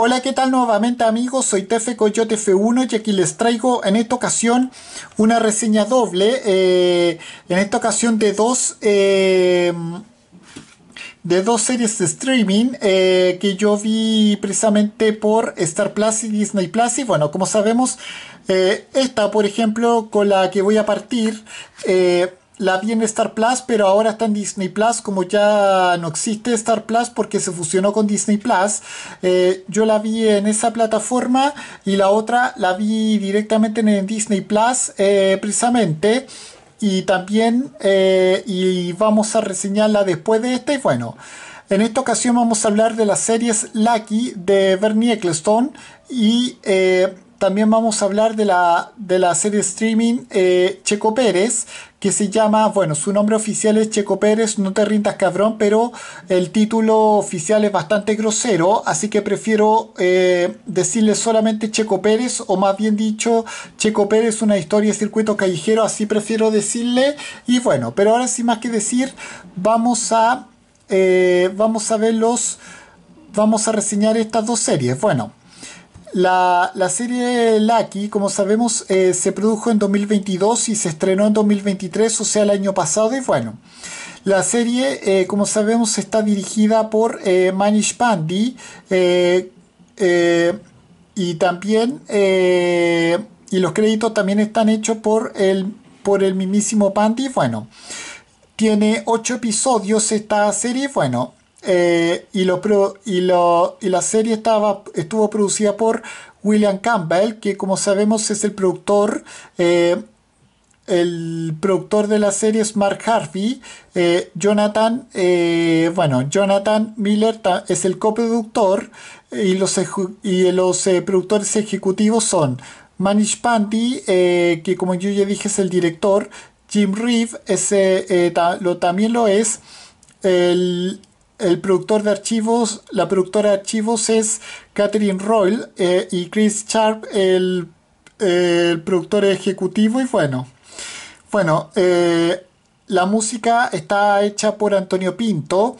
Hola, ¿qué tal nuevamente amigos? Soy Tefe Coyote F1 y aquí les traigo en esta ocasión una reseña doble, eh, en esta ocasión de dos... Eh, de dos series de streaming eh, que yo vi precisamente por Star Plus y Disney Plus. Y bueno, como sabemos, esta, por ejemplo, con la que voy a partir, la vi en Star Plus, pero ahora está en Disney Plus. Como ya no existe Star Plus porque se fusionó con Disney Plus, eh, yo la vi en esa plataforma y la otra la vi directamente en Disney Plus, eh, precisamente. Y también, eh, y vamos a reseñarla después de esta. Y bueno, en esta ocasión vamos a hablar de las series Lucky de Bernie Ecclestone y también vamos a hablar de la, de serie streaming eh, Checo Pérez, que se llama, bueno, su nombre oficial es Checo Pérez, no te rindas cabrón, pero el título oficial es bastante grosero, así que prefiero eh, decirle solamente Checo Pérez, o más bien dicho, Checo Pérez, una historia de circuito callejero, así prefiero decirle, y bueno, pero ahora sin más que decir, vamos a, verlos, eh, vamos a ver vamos a reseñar estas dos series, bueno. La, serie Lucky, como sabemos, eh, se produjo en 2022 y se estrenó en 2023, o sea, el año pasado. Y bueno, la serie, eh, como sabemos, está dirigida por eh, Manish Pandey y también, y los créditos también están hechos por el, por el mismísimo Pandey. Bueno, tiene ocho episodios esta serie. Bueno, eh, y, lo, y, la serie estaba, estuvo producida por William Campbell, que como sabemos es el productor, eh, el productor de la serie es Mark Harvey. Eh, Jonathan, bueno, Jonathan Miller es el coproductor y los, y los productores ejecutivos son Manish Pandey, que como yo ya dije es el director, Jim Reeve ese, lo, también lo es. El, el productor de archivos, la productora de archivos es Catherine Royle eh, y Chris Sharp, el, productor ejecutivo. Y bueno, bueno eh, la música está hecha por Antonio Pinto.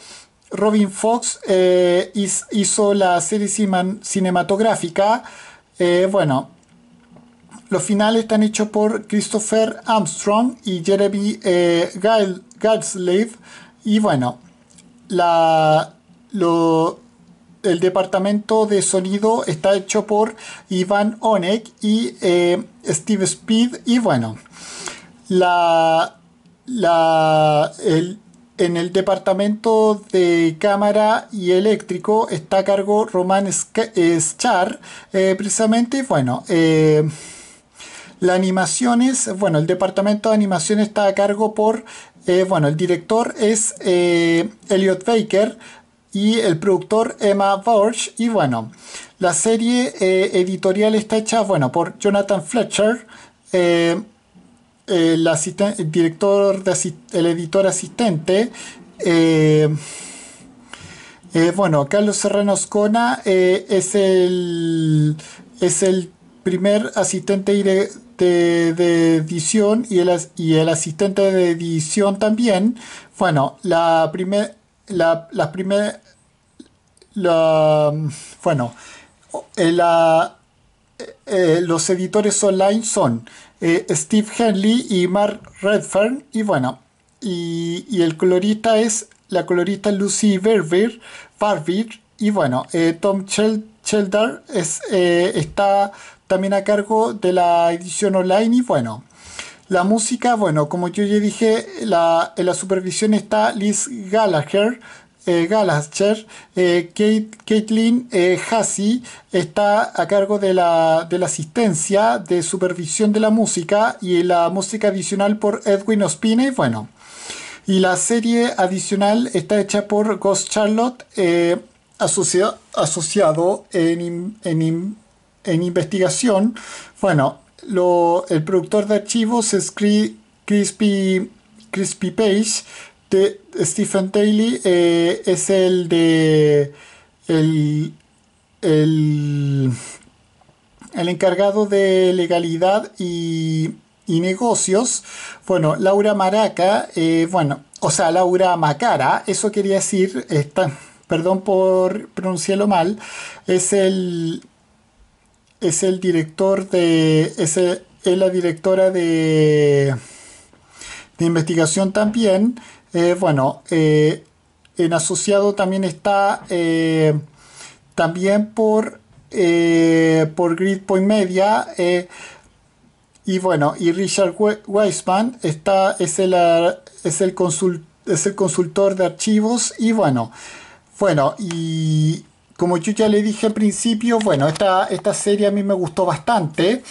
Robin Fox eh, hizo la serie cinematográfica. bueno, los finales están hechos por Christopher Armstrong y Jeremy live Y bueno la, el departamento de sonido está hecho por Ivan Onek y eh, Steve Speed. Y bueno, la, la, en el departamento de cámara y eléctrico está a cargo Roman eh, Schar, eh, precisamente. Bueno, la animación es, bueno, el departamento de animación está a cargo por, eh, bueno, el director es eh, Elliot Baker y el productor Emma Borch. Y bueno, la serie eh, editorial está hecha, bueno, por Jonathan Fletcher. El, director de el editor asistente bueno, Carlos Serrano Oscona es, el, es el primer asistente de, edición y el, y el asistente de edición también. Bueno, la primera la, primera la, bueno, eh, la, eh, eh, los editores online son Steve Henley y Mark Redfern y bueno, y, el colorista es la colorista Lucy Berber Barbier y bueno, Tom Shelton Shelter eh, está también a cargo de la edición online y bueno, la música, bueno, como yo ya dije, la, en la supervisión está Liz Gallagher, eh, Gallagher, eh, Caitlin Hassi está a cargo de la, asistencia de supervisión de la música y la música adicional por Edwin Ospine, y bueno. Y la serie adicional está hecha por Ghost Charlotte, asociado en, investigación. Bueno, el productor de archivos es Crispy, Crispy Page de Stephen Taylor eh, es el de el, encargado de legalidad y negocios. Bueno, Laura Maraca, eh, bueno, o sea, Laura Macara, eso quería decir, está, perdón por pronunciarlo mal, es el, es el director de, es, la directora de, de investigación también. Eh, bueno, eh, en asociado también está eh, también por, por GridPoint Point Media. y bueno, y Richard Weisman está, es, el, es el consultor de archivos. Y bueno, bueno, y como yo ya le dije al principio, bueno, esta, esta serie a mí me gustó bastante.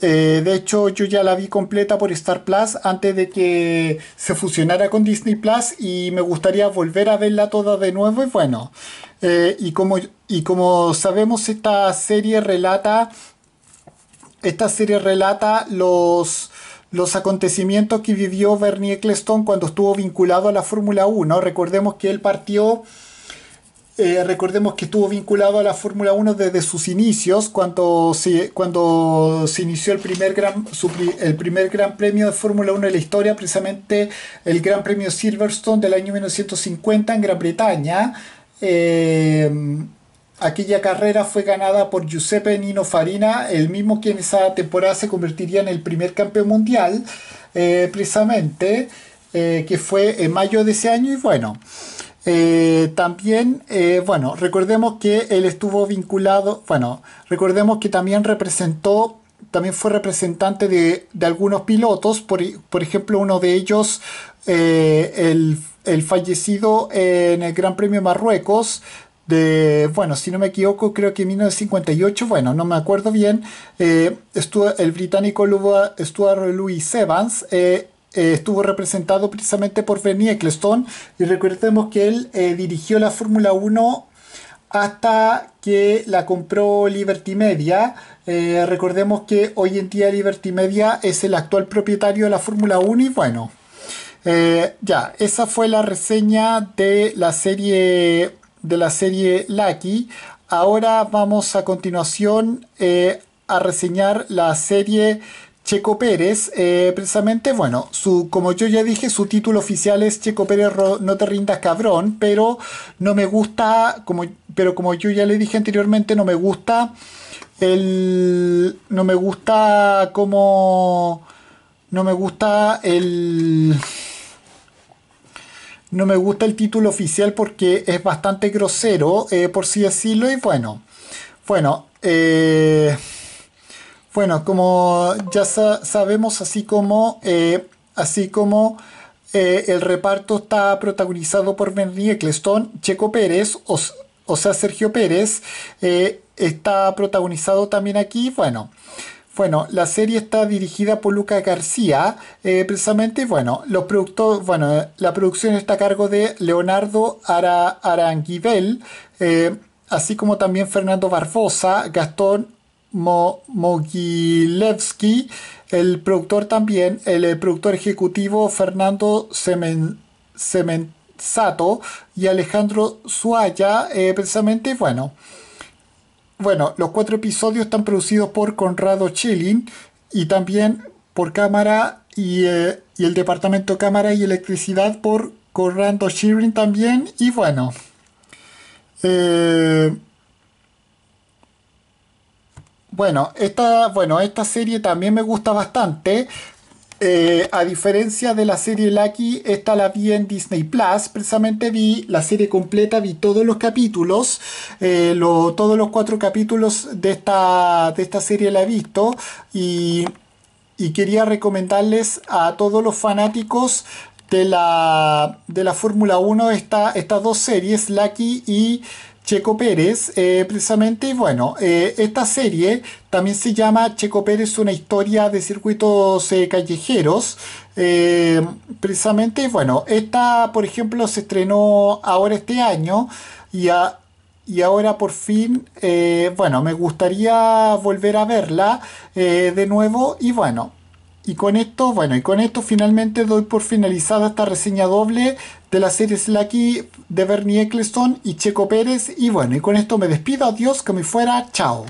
Eh, de hecho, yo ya la vi completa por Star Plus antes de que se fusionara con Disney Plus y me gustaría volver a verla toda de nuevo. Y bueno, eh, y, como, y como sabemos, esta serie relata. Esta serie relata los, los acontecimientos que vivió Bernie Eccleston cuando estuvo vinculado a la Fórmula 1. Recordemos que él partió eh, recordemos que estuvo vinculado a la Fórmula 1 desde sus inicios, cuando se, cuando se inició el primer, gran, el primer Gran Premio de Fórmula 1 de la historia, precisamente el Gran Premio Silverstone del año 1950 en Gran Bretaña. Eh, aquella carrera fue ganada por Giuseppe Nino Farina, el mismo quien esa temporada se convertiría en el primer campeón mundial, eh, precisamente, que fue en mayo de ese año y bueno. Eh, también, eh, bueno, recordemos que él estuvo vinculado, bueno, recordemos que también representó, también fue representante de, algunos pilotos, por, ejemplo, uno de ellos, eh, el, fallecido en el Gran Premio Marruecos, de, bueno, si no me equivoco, creo que en 1958, bueno, no me acuerdo bien, estuvo, el británico Stuart Louis Evans, eh, estuvo representado precisamente por Bernie Ecclestone y recordemos que él eh, dirigió la Fórmula 1 hasta que la compró Liberty Media. Eh, recordemos que hoy en día Liberty Media es el actual propietario de la Fórmula 1 y bueno, ya, esa fue la reseña de la serie de la serie Lucky. Ahora vamos a continuación a reseñar la serie Checo Pérez, eh, precisamente, bueno, su, como yo ya dije, su título oficial es Checo Pérez, no te rindas cabrón, pero no me gusta, como, pero como yo ya le dije anteriormente, no me gusta el, no me gusta como, no me gusta el, no me gusta el título oficial porque es bastante grosero, eh, por si decirlo, y bueno, bueno, eh, bueno, como ya sabemos, así como, eh, así como eh, el reparto está protagonizado por Benny Eccleston, Checo Pérez, o, sea, Sergio Pérez, eh, está protagonizado también aquí, bueno. Bueno, la serie está dirigida por Luca García, precisamente, bueno, los productos, bueno, la producción está a cargo de Leonardo Ara, así como también Fernando Barbosa, Gastón Mogilevsky, el productor también, el eh, productor ejecutivo Fernando Semen y Alejandro Suaya, eh, precisamente, bueno. Bueno, los cuatro episodios están producidos por Conrado Chilling y también por cámara y, eh, el departamento cámara y electricidad por Conrado Chilling también. Y bueno, eh, bueno, esta, bueno, esta serie también me gusta bastante. Eh, a diferencia de la serie Lucky, esta la vi en Disney Plus. Precisamente vi la serie completa, vi todos los capítulos, eh, todos los cuatro capítulos de esta, de esta serie la he visto. Y, quería recomendarles a todos los fanáticos de la, de la Fórmula 1 esta, estas dos series, Lucky y Checo Pérez, eh, precisamente. bueno, eh, esta serie también se llama Checo Pérez, una historia de circuitos eh, callejeros. precisamente, bueno, esta, por ejemplo, se estrenó ahora este año y, y ahora por fin, bueno, me gustaría volver a verla de nuevo. Y bueno, y con esto, bueno, y con esto finalmente doy por finalizada esta reseña doble de la serie Slacky de Bernie Eccleston y Checo Pérez. Y bueno, y con esto me despido, adiós, que me fuera, chao.